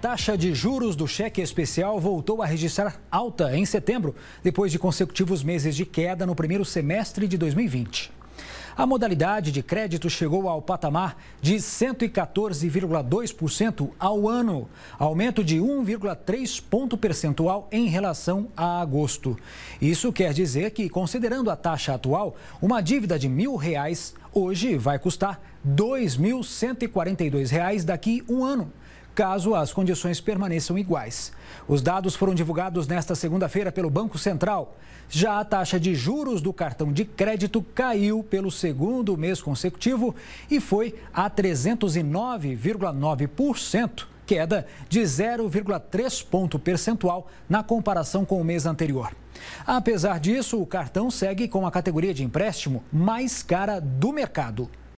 Taxa de juros do cheque especial voltou a registrar alta em setembro, depois de consecutivos meses de queda no primeiro semestre de 2020. A modalidade de crédito chegou ao patamar de 114,2% ao ano, aumento de 1,3 ponto percentual em relação a agosto. Isso quer dizer que, considerando a taxa atual, uma dívida de R$ reais hoje vai custar R$ 2.142 daqui um ano caso as condições permaneçam iguais. Os dados foram divulgados nesta segunda-feira pelo Banco Central. Já a taxa de juros do cartão de crédito caiu pelo segundo mês consecutivo e foi a 309,9%, queda de 0,3 ponto percentual na comparação com o mês anterior. Apesar disso, o cartão segue com a categoria de empréstimo mais cara do mercado.